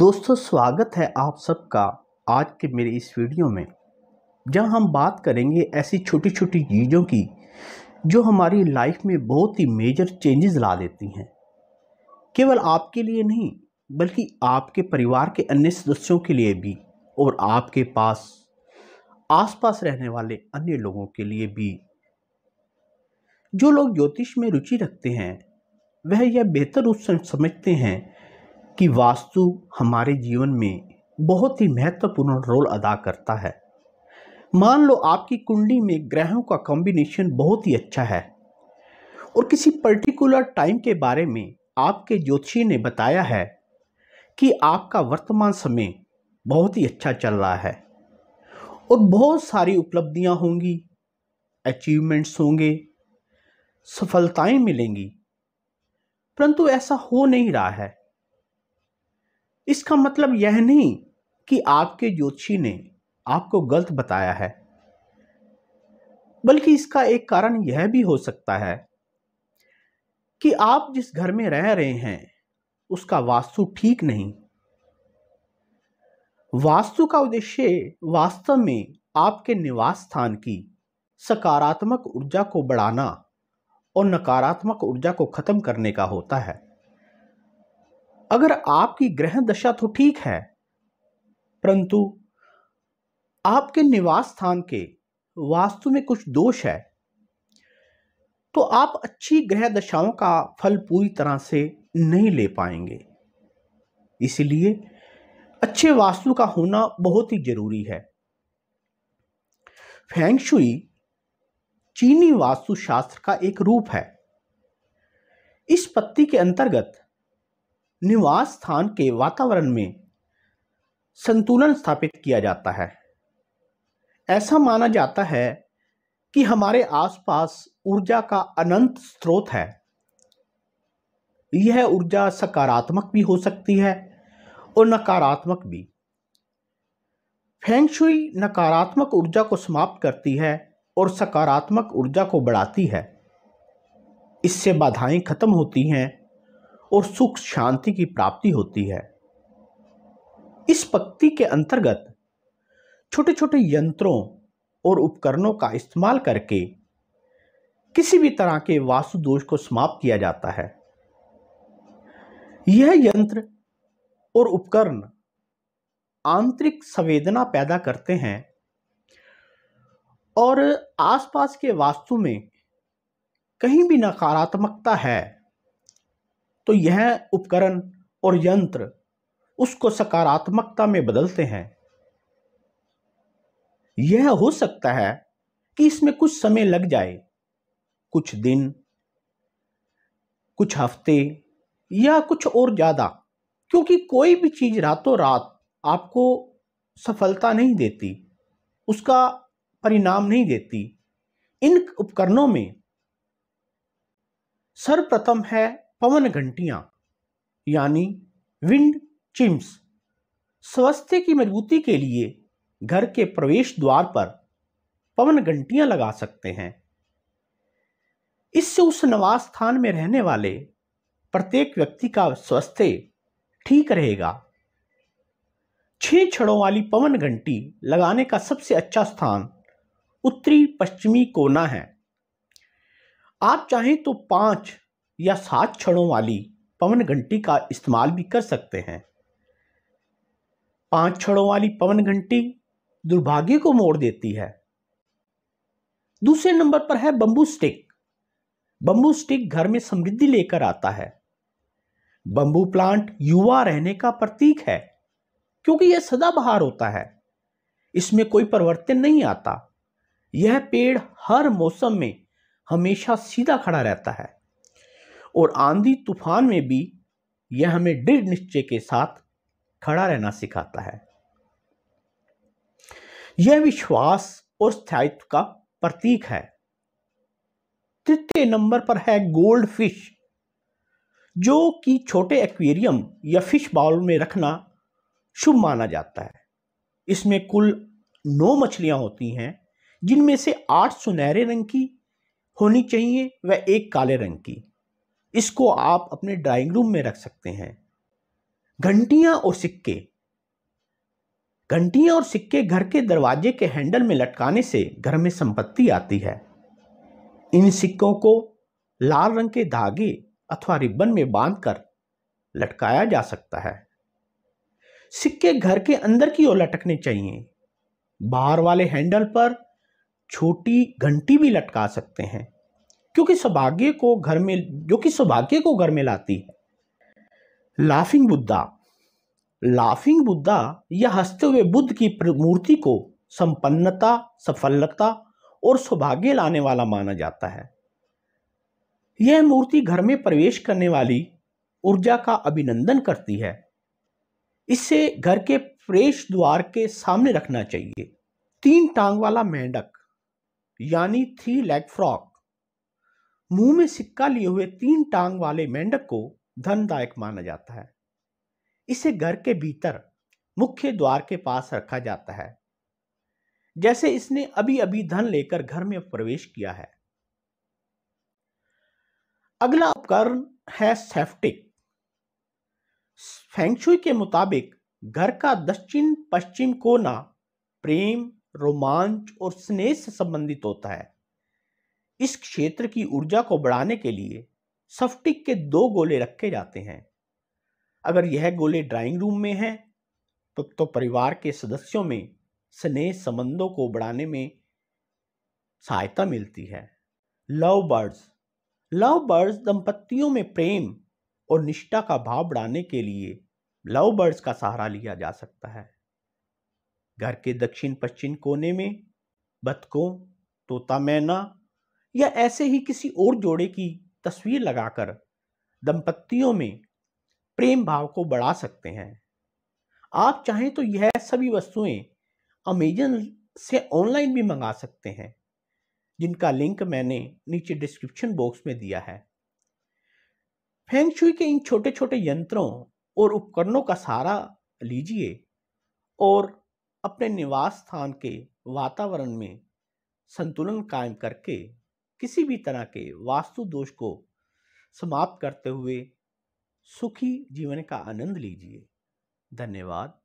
दोस्तों स्वागत है आप सबका आज के मेरे इस वीडियो में जहां हम बात करेंगे ऐसी छोटी छोटी चीज़ों की जो हमारी लाइफ में बहुत ही मेजर चेंजेस ला देती हैं केवल आपके लिए नहीं बल्कि आपके परिवार के अन्य सदस्यों के लिए भी और आपके पास आसपास रहने वाले अन्य लोगों के लिए भी जो लोग ज्योतिष में रुचि रखते हैं वह यह बेहतर रूप से समझते हैं कि वास्तु हमारे जीवन में बहुत ही महत्वपूर्ण रोल अदा करता है मान लो आपकी कुंडली में ग्रहों का कॉम्बिनेशन बहुत ही अच्छा है और किसी पर्टिकुलर टाइम के बारे में आपके ज्योतिषी ने बताया है कि आपका वर्तमान समय बहुत ही अच्छा चल रहा है और बहुत सारी उपलब्धियां होंगी अचीवमेंट्स होंगे सफलताएं मिलेंगी परंतु ऐसा हो नहीं रहा है इसका मतलब यह नहीं कि आपके ज्योतिषी ने आपको गलत बताया है बल्कि इसका एक कारण यह भी हो सकता है कि आप जिस घर में रह रहे हैं उसका वास्तु ठीक नहीं वास्तु का उद्देश्य वास्तव में आपके निवास स्थान की सकारात्मक ऊर्जा को बढ़ाना और नकारात्मक ऊर्जा को खत्म करने का होता है अगर आपकी ग्रह दशा तो ठीक है परंतु आपके निवास स्थान के वास्तु में कुछ दोष है तो आप अच्छी ग्रह दशाओं का फल पूरी तरह से नहीं ले पाएंगे इसलिए अच्छे वास्तु का होना बहुत ही जरूरी है फैंगशुई चीनी वास्तु शास्त्र का एक रूप है इस पत्ती के अंतर्गत निवास स्थान के वातावरण में संतुलन स्थापित किया जाता है ऐसा माना जाता है कि हमारे आसपास ऊर्जा का अनंत स्रोत है यह ऊर्जा सकारात्मक भी हो सकती है और नकारात्मक भी फेंगशुई नकारात्मक ऊर्जा को समाप्त करती है और सकारात्मक ऊर्जा को बढ़ाती है इससे बाधाएं खत्म होती हैं और सुख शांति की प्राप्ति होती है इस पक्ति के अंतर्गत छोटे छोटे यंत्रों और उपकरणों का इस्तेमाल करके किसी भी तरह के वास्तु दोष को समाप्त किया जाता है यह यंत्र और उपकरण आंतरिक संवेदना पैदा करते हैं और आसपास के वास्तु में कहीं भी नकारात्मकता है तो यह उपकरण और यंत्र उसको सकारात्मकता में बदलते हैं यह हो सकता है कि इसमें कुछ समय लग जाए कुछ दिन कुछ हफ्ते या कुछ और ज़्यादा क्योंकि कोई भी चीज़ रातों रात आपको सफलता नहीं देती उसका परिणाम नहीं देती इन उपकरणों में सर्वप्रथम है पवन घंटियाँ यानी विंड चिम्स स्वास्थ्य की मजबूती के लिए घर के प्रवेश द्वार पर पवन घंटियाँ लगा सकते हैं इससे उस नवास स्थान में रहने वाले प्रत्येक व्यक्ति का स्वास्थ्य ठीक रहेगा छह छड़ों वाली पवन घंटी लगाने का सबसे अच्छा स्थान उत्तरी पश्चिमी कोना है आप चाहें तो पांच या सात क्षणों वाली पवन घंटी का इस्तेमाल भी कर सकते हैं पांच क्षणों वाली पवन घंटी दुर्भाग्य को मोड़ देती है दूसरे नंबर पर है बंबू स्टिक बंबू स्टिक घर में समृद्धि लेकर आता है बंबू प्लांट युवा रहने का प्रतीक है क्योंकि यह सदाबहार होता है इसमें कोई परिवर्तन नहीं आता यह पेड़ हर मौसम में हमेशा सीधा खड़ा रहता है और आंधी तूफान में भी यह हमें दृढ़ निश्चय के साथ खड़ा रहना सिखाता है यह विश्वास और स्थायित्व का प्रतीक है तृतीय नंबर पर है गोल्ड फिश जो कि छोटे एक्वेरियम या फिश बाउल में रखना शुभ माना जाता है इसमें कुल नौ मछलियां होती हैं जिनमें से आठ सुनहरे रंग की होनी चाहिए व एक काले रंग की इसको आप अपने ड्राइंग रूम में रख सकते हैं घंटियां और सिक्के घंटियां और सिक्के घर के दरवाजे के हैंडल में लटकाने से घर में संपत्ति आती है इन सिक्कों को लाल रंग के धागे अथवा रिबन में बांधकर लटकाया जा सकता है सिक्के घर के अंदर की ओर लटकने चाहिए बाहर वाले हैंडल पर छोटी घंटी भी लटका सकते हैं क्योंकि सौभाग्य को घर में जो कि सौभाग्य को घर में लाती है लाफिंग बुद्धा लाफिंग बुद्धा या हंसते हुए बुद्ध की मूर्ति को संपन्नता सफलता और सौभाग्य लाने वाला माना जाता है यह मूर्ति घर में प्रवेश करने वाली ऊर्जा का अभिनंदन करती है इसे घर के प्रवेश द्वार के सामने रखना चाहिए तीन टांग वाला मेंढक यानी थ्री लेग फ्रॉक मुंह में सिक्का लिए हुए तीन टांग वाले मेंढक को धनदायक माना जाता है इसे घर के भीतर मुख्य द्वार के पास रखा जाता है जैसे इसने अभी अभी धन लेकर घर में प्रवेश किया है अगला उपकरण है सेफ्टिक फेंगशुई के मुताबिक घर का दक्षिण पश्चिम कोना प्रेम रोमांच और स्नेह से संबंधित होता है इस क्षेत्र की ऊर्जा को बढ़ाने के लिए सफ्टिक के दो गोले रखे जाते हैं अगर यह गोले ड्राइंग रूम में हैं तो, तो परिवार के सदस्यों में स्नेह संबंधों को बढ़ाने में सहायता मिलती है लव बर्ड्स लव बर्ड्स दंपतियों में प्रेम और निष्ठा का भाव बढ़ाने के लिए लव बर्ड्स का सहारा लिया जा सकता है घर के दक्षिण पश्चिम कोने में बतकों तोता मैना या ऐसे ही किसी और जोड़े की तस्वीर लगाकर दंपत्तियों में प्रेम भाव को बढ़ा सकते हैं आप चाहें तो यह सभी वस्तुएं अमेजन से ऑनलाइन भी मंगा सकते हैं जिनका लिंक मैंने नीचे डिस्क्रिप्शन बॉक्स में दिया है फेंगशुई के इन छोटे छोटे यंत्रों और उपकरणों का सहारा लीजिए और अपने निवास स्थान के वातावरण में संतुलन कायम करके किसी भी तरह के वास्तु दोष को समाप्त करते हुए सुखी जीवन का आनंद लीजिए धन्यवाद